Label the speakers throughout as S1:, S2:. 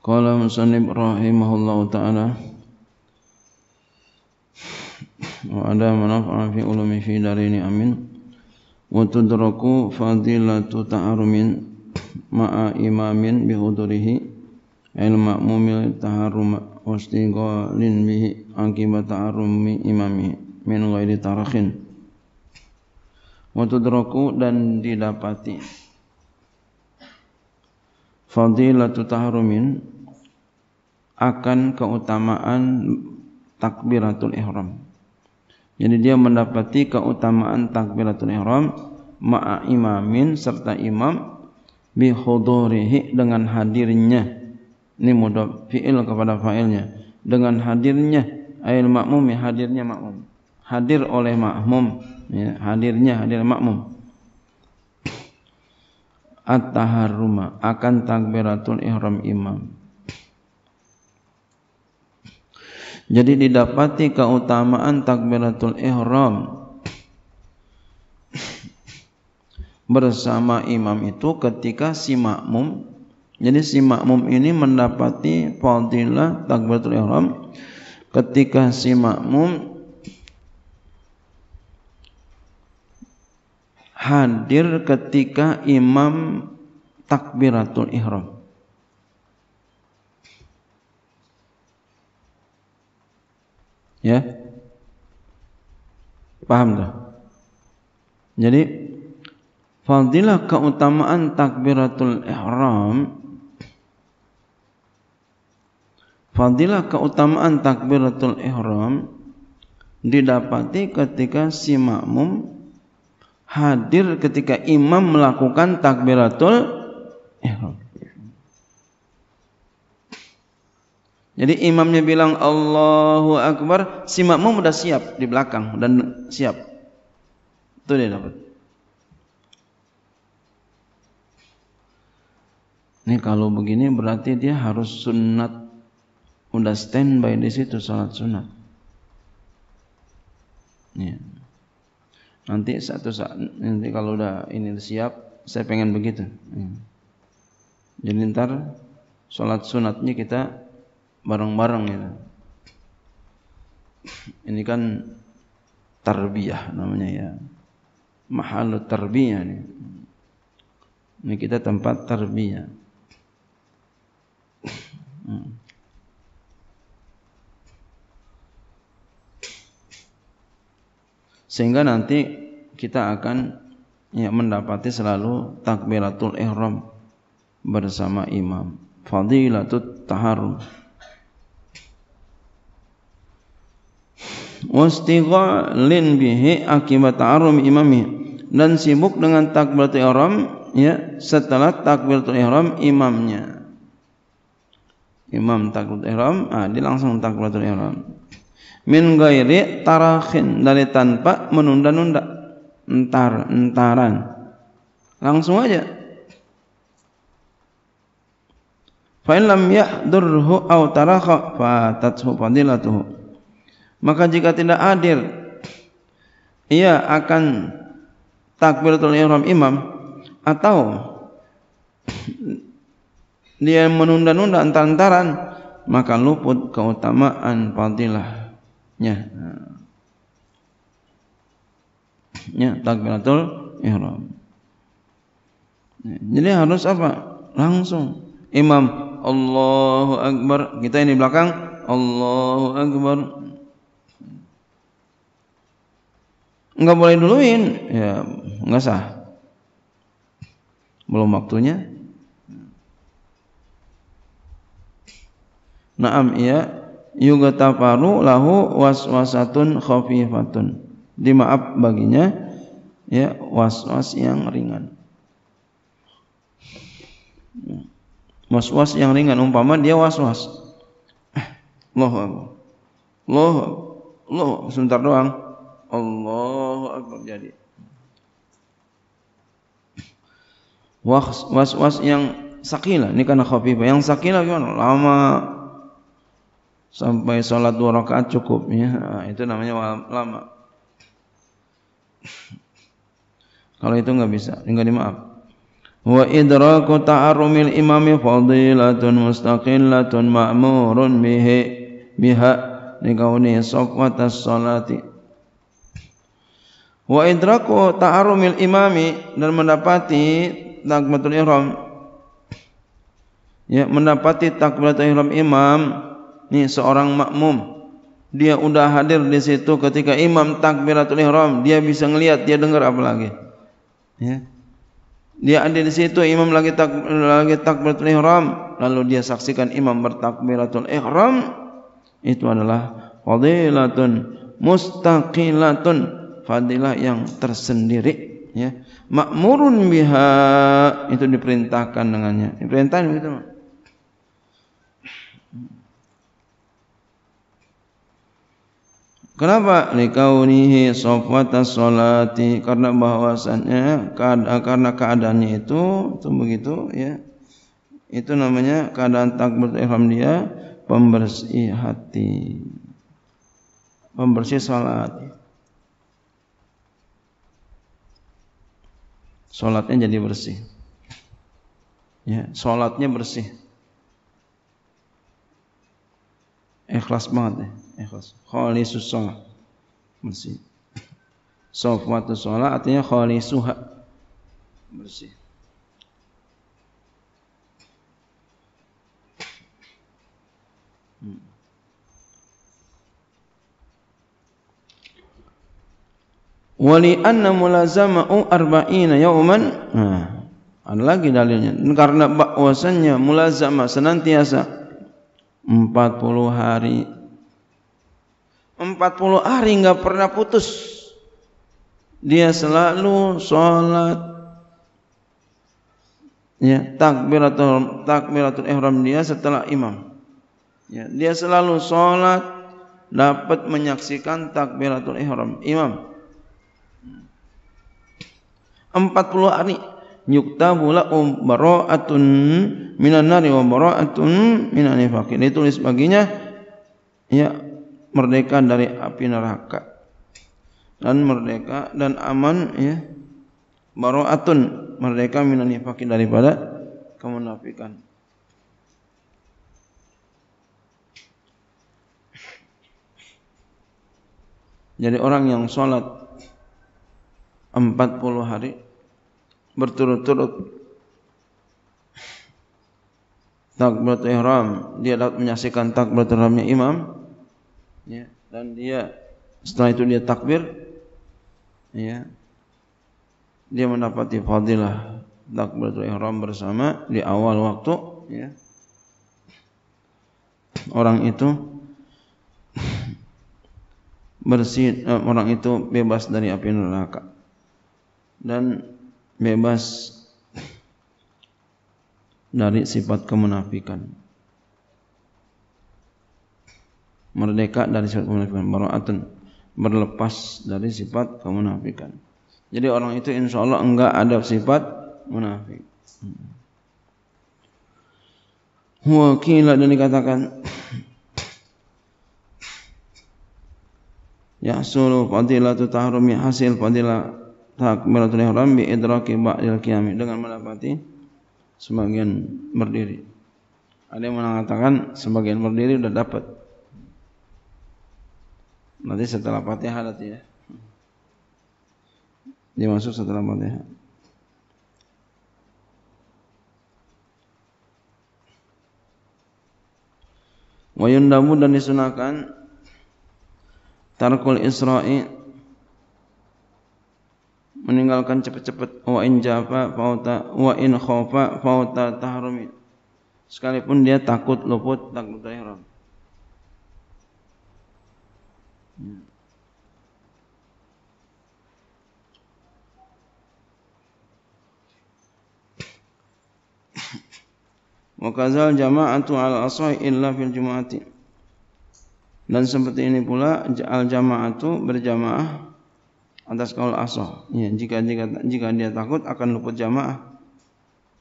S1: Qala musannif rahimahullahu taala wa ada manaf'a fi ulumi fi darini amin wa tudraku fadilatu ta'arumin ma'a imamin bihudurihi al ma'mumil taharrum wastiqalin bihi akibat ta'arumi imami min ghairi tarakhin wa tudraku dan didapati fadilatu tahrumin akan keutamaan takbiratul ihram. Jadi dia mendapati keutamaan takbiratul ihram ma'a imamin serta imam bi hudurihi dengan hadirnya. Ini mudah fi'il kepada fa'ilnya. Dengan hadirnya ayil makmum ya hadirnya makmum. Hadir oleh makmum ya, hadirnya hadir makmum at rumah akan takbiratul ihram imam. Jadi didapati keutamaan takbiratul ihram bersama imam itu ketika si makmum jadi si makmum ini mendapati fadilah takbiratul ihram ketika si makmum hadir ketika imam takbiratul ihram. Ya. Paham tuh? Jadi fadilah keutamaan takbiratul ihram Fadilah keutamaan takbiratul ihram didapati ketika si makmum hadir ketika imam melakukan takbiratul ihram. Jadi imamnya bilang Allahu Akbar, si makmum sudah siap di belakang dan siap. Itu dia dapat. Ini kalau begini berarti dia harus sunat udah standby di situ salat sunat. Ya. Nanti satu saat nanti kalau udah ini siap, saya pengen begitu. Ya. Jadi ntar sholat sunatnya kita bareng-bareng ya Ini kan tarbiyah namanya ya. Mahal tarbiyah nih. Ini kita tempat tarbiyah. Hmm. Sehingga nanti kita akan ya, mendapati selalu takbiratul ihram bersama imam fadilatul taharum wastighalin bihi akibat taharum imami dan sibuk dengan takbiratul ihram ya setelah takbiratul ihram imamnya imam takbiratul ihram ah dia langsung takbiratul ihram min ghairi tarakhin dari tanpa menunda-nunda entar entaran langsung aja fa lam yahdurhu aw fa fatathu fadilatuhu maka jika tidak hadir ia akan takbiratul ihram imam atau dia menunda-nunda entar-entaran maka luput keutamaan fadilahnya. Nah ya takbiratul ihram ya, jadi harus apa langsung imam Allahu akbar kita ini belakang Allahu akbar nggak boleh duluin ya nggak sah belum waktunya Naam iya yugatafaru lahu waswasatun khafifatun dimaaf baginya ya was-was yang ringan. Was-was yang ringan umpama dia was-was. Eh, Allahu Akbar. Allahu Allah sebentar doang. Allahu Akbar jadi. Was-was yang sakila ini karena khafifah. Yang sakila gimana? Lama sampai sholat dua rakaat cukup ya. Nah, itu namanya lama. Kalau itu enggak bisa, enggak dimaaf. Wa idraku ta'arumil imami fadilatun mustaqillatun ma'murun bihi biha nikauni sofwat as-salati. Wa idraku ta'arumil imami dan mendapati takbiratul ihram ya mendapati takbiratul ihram imam ni seorang makmum dia sudah hadir di situ ketika imam takbiratul ihram dia bisa melihat dia dengar apalagi ya dia ada di situ imam lagi tak lagi takbiratul ihram lalu dia saksikan imam bertakbiratul ihram itu adalah fadilatun mustaqilatun fadilah yang tersendiri ya makmurun biha itu diperintahkan dengannya diperintahkan gitu Pak Kenapa? Likaunihi sofwata solati karena bahwasannya karena keadaannya itu itu begitu ya. Itu namanya keadaan takbir ihram dia pembersih hati. Pembersih salat. Salatnya jadi bersih. Ya, salatnya bersih. Ikhlas banget ya ikhlas khalisus shalah bersih safwatus shalah artinya khalisuha bersih hmm. wali anna mulazama'u arba'ina yauman nah, ada lagi dalilnya karena bahwasannya mulazamah senantiasa 40 hari 40 hari nggak pernah putus. Dia selalu sholat. Ya, takbiratul takbiratul ihram dia setelah imam. Ya, dia selalu sholat dapat menyaksikan takbiratul ihram imam. 40 hari yuktabu umbaro atun minan nari wa bara'atun minan nifaq. Ditulis baginya ya merdeka dari api neraka dan merdeka dan aman ya baroatun merdeka minan yafaqin daripada kemunafikan jadi orang yang salat 40 hari berturut-turut takbir ihram dia dapat menyaksikan takbir ihramnya imam ya dan dia setelah itu dia takbir ya dia mendapati fadilah takbiratul ihram bersama di awal waktu ya orang itu bersih eh, orang itu bebas dari api neraka dan bebas dari sifat kemunafikan merdeka dari sifat kemunafikan bara'atun berlepas dari sifat kemunafikan jadi orang itu insya Allah enggak ada sifat munafik huwa qila dan dikatakan yahsulu tu tahrumi hasil fadilah takbiratul ihram bi idraki ba'dil qiyam dengan mendapati sebagian berdiri. Ada yang mengatakan sebagian berdiri sudah dapat. Nanti setelah Fatihah nanti ya. Dia setelah Fatihah. Wa yundamu dan disunahkan tarkul isra'i meninggalkan cepat-cepat wa in jafa fauta wa in khofa fauta tahrumi sekalipun dia takut luput takut dari haram Hmm. Wa kazal jama'atu al asah illa fil jum'ati. Dan seperti ini pula al jama'atu berjamaah atas kaul asah. Ya, jika jika jika dia takut akan luput jamaah.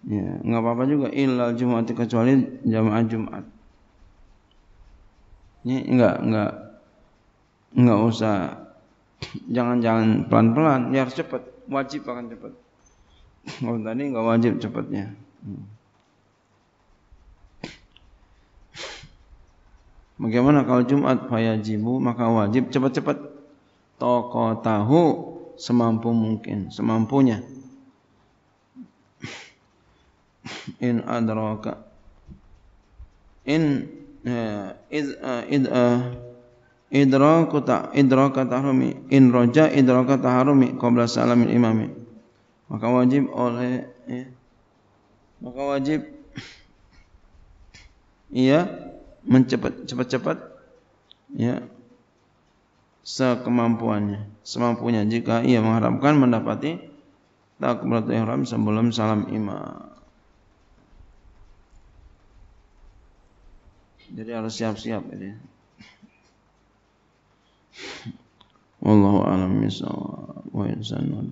S1: Ya, enggak apa-apa juga illa jum'ati kecuali jamaah Jumat. ini ya, enggak enggak nggak usah jangan-jangan pelan-pelan ya harus cepat wajib akan cepat kalau tadi nggak wajib cepatnya Bagaimana kalau Jumat fayajibu maka wajib cepat-cepat toko tahu semampu mungkin semampunya in adraka in uh, eh, id uh, eh, id uh, eh, idraku ta idraka tahrumi in roja idraka tahrumi qabla salamin imami maka wajib oleh ya, maka wajib ia mencepat cepat-cepat ya sekemampuannya semampunya jika ia mengharapkan mendapati takbiratul ihram sebelum salam imam jadi harus siap-siap ya. Wallahu a'lam bishawab wa yasannun.